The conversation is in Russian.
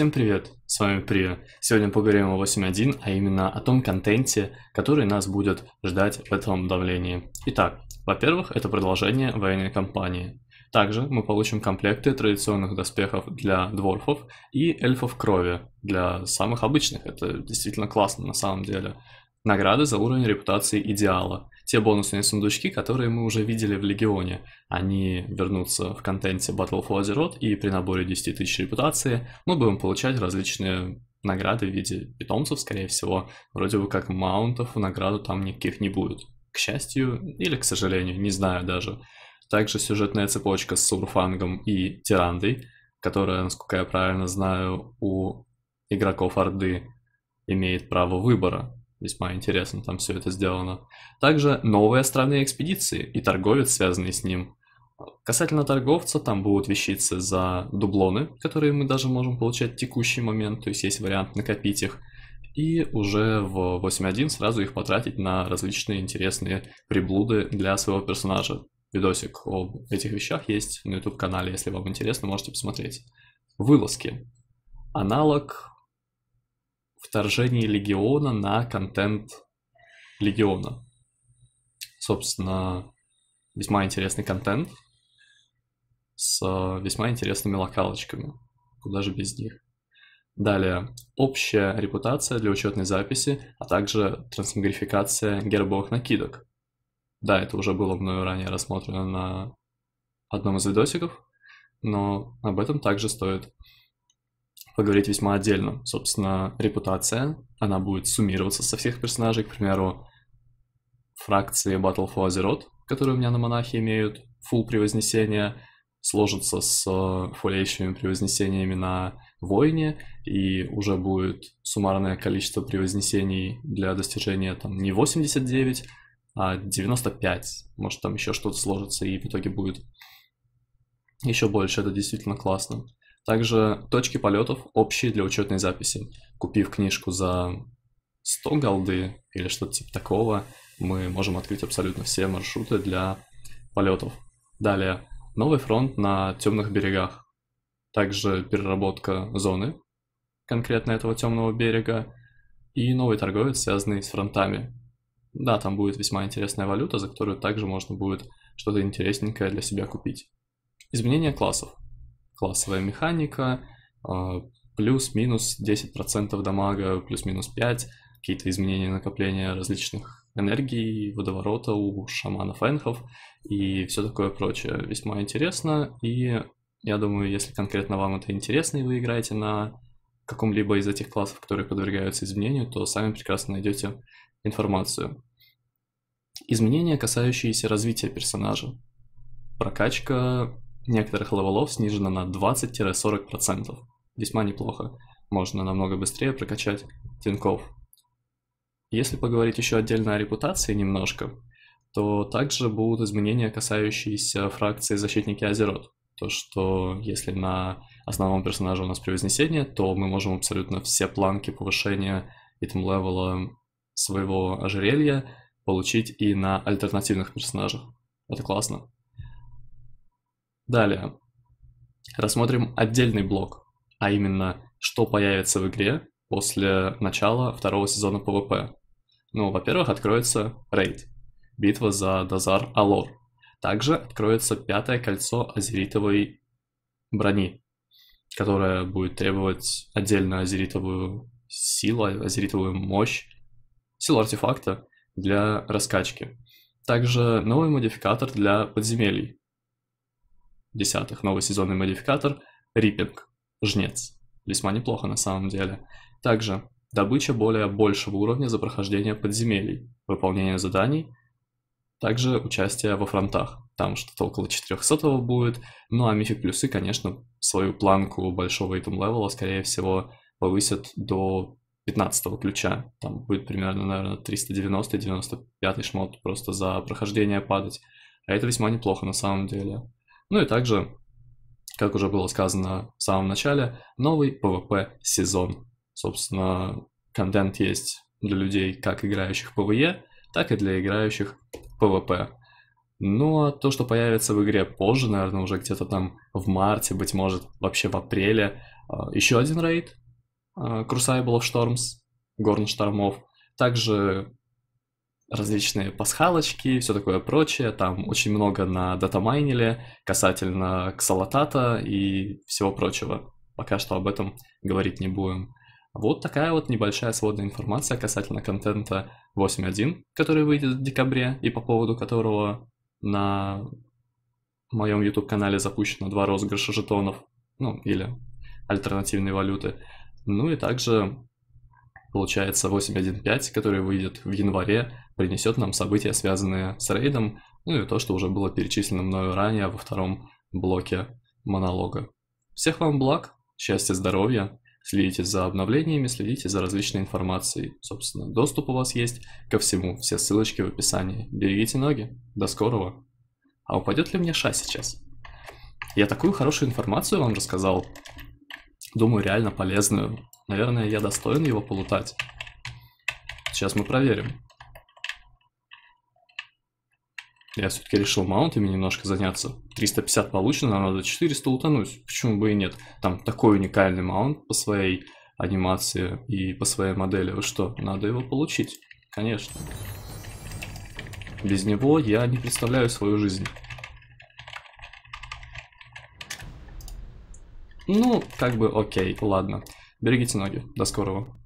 Всем привет, с вами Прия. Сегодня поговорим о 8.1, а именно о том контенте, который нас будет ждать в этом давлении. Итак, во-первых, это продолжение военной кампании. Также мы получим комплекты традиционных доспехов для дворфов и эльфов крови для самых обычных. Это действительно классно на самом деле. Награды за уровень репутации идеала те бонусные сундучки, которые мы уже видели в Легионе. Они вернутся в контенте Battle for Azeroth, и при наборе 10 тысяч репутации мы будем получать различные награды в виде питомцев, скорее всего. Вроде бы как маунтов награду там никаких не будет. К счастью или к сожалению, не знаю даже. Также сюжетная цепочка с Сурфангом и Тирандой, которая, насколько я правильно знаю, у игроков Орды имеет право выбора. Весьма интересно там все это сделано. Также новые островные экспедиции и торговец, связанный с ним. Касательно торговца, там будут вещицы за дублоны, которые мы даже можем получать в текущий момент, то есть есть вариант накопить их. И уже в 8.1 сразу их потратить на различные интересные приблуды для своего персонажа. Видосик об этих вещах есть на YouTube-канале, если вам интересно, можете посмотреть. Вылазки. Аналог вторжение Легиона на контент Легиона. Собственно, весьма интересный контент с э, весьма интересными локалочками. Куда же без них? Далее, общая репутация для учетной записи, а также трансмигрификация гербовых накидок. Да, это уже было мною ранее рассмотрено на одном из видосиков, но об этом также стоит поговорить весьма отдельно. Собственно, репутация, она будет суммироваться со всех персонажей, к примеру, фракции Battle for Azeroth, которые у меня на монахе имеют full превознесение, сложится с э, фулляющими превознесениями на войне, и уже будет суммарное количество превознесений для достижения там не 89, а 95. Может, там еще что-то сложится, и в итоге будет еще больше. Это действительно классно. Также точки полетов общие для учетной записи. Купив книжку за 100 голды или что-то типа такого, мы можем открыть абсолютно все маршруты для полетов. Далее, новый фронт на темных берегах. Также переработка зоны конкретно этого темного берега и новый торговец, связанный с фронтами. Да, там будет весьма интересная валюта, за которую также можно будет что-то интересненькое для себя купить. Изменение классов классовая механика, а, плюс-минус 10% дамага, плюс-минус 5, какие-то изменения накопления различных энергий, водоворота у шаманов энхов и все такое прочее. Весьма интересно, и я думаю, если конкретно вам это интересно и вы играете на каком-либо из этих классов, которые подвергаются изменению, то сами прекрасно найдете информацию. Изменения, касающиеся развития персонажа. Прокачка некоторых левелов снижена на 20-40%. Весьма неплохо. Можно намного быстрее прокачать тинков. Если поговорить еще отдельно о репутации немножко, то также будут изменения, касающиеся фракции «Защитники Азерот». То, что если на основном персонаже у нас превознесение, то мы можем абсолютно все планки повышения итем левела своего ожерелья получить и на альтернативных персонажах. Это классно. Далее. Рассмотрим отдельный блок, а именно, что появится в игре после начала второго сезона PvP. Ну, во-первых, откроется рейд, битва за Дазар Алор. Также откроется пятое кольцо азеритовой брони, которая будет требовать отдельно азеритовую силу, азеритовую мощь, силу артефакта для раскачки. Также новый модификатор для подземелий, Десятых. Новый сезонный модификатор. Риппинг. Жнец. Весьма неплохо на самом деле. Также добыча более большего уровня за прохождение подземелий, выполнение заданий, также участие во фронтах. Там что-то около 400 будет. Ну а мифик плюсы, конечно, свою планку большого итем левела, скорее всего, повысят до 15 ключа. Там будет примерно, наверное, 390-95 шмот просто за прохождение падать. А это весьма неплохо на самом деле. Ну и также, как уже было сказано в самом начале, новый PvP сезон. Собственно, контент есть для людей, как играющих PvE, так и для играющих PvP. Ну а то, что появится в игре позже, наверное, уже где-то там в марте, быть может, вообще в апреле, а, еще один рейд а, Crucible of Storms, Горн Штормов. Также различные пасхалочки, все такое прочее. Там очень много на датамайниле касательно ксалатата и всего прочего. Пока что об этом говорить не будем. Вот такая вот небольшая сводная информация касательно контента 8.1, который выйдет в декабре и по поводу которого на моем YouTube-канале запущено два розыгрыша жетонов, ну или альтернативной валюты. Ну и также Получается, 8.1.5, который выйдет в январе, принесет нам события, связанные с рейдом, ну и то, что уже было перечислено мною ранее во втором блоке монолога. Всех вам благ, счастья, здоровья, следите за обновлениями, следите за различной информацией. Собственно, доступ у вас есть ко всему, все ссылочки в описании. Берегите ноги, до скорого. А упадет ли мне ша сейчас? Я такую хорошую информацию вам рассказал, думаю, реально полезную. Наверное, я достоин его полутать. Сейчас мы проверим. Я все-таки решил маунтами немножко заняться. 350 получено, нам надо 400 утонуть. Почему бы и нет? Там такой уникальный маунт по своей анимации и по своей модели. Вы что, надо его получить? Конечно. Без него я не представляю свою жизнь. Ну, как бы окей, ладно. Берегите ноги. До скорого.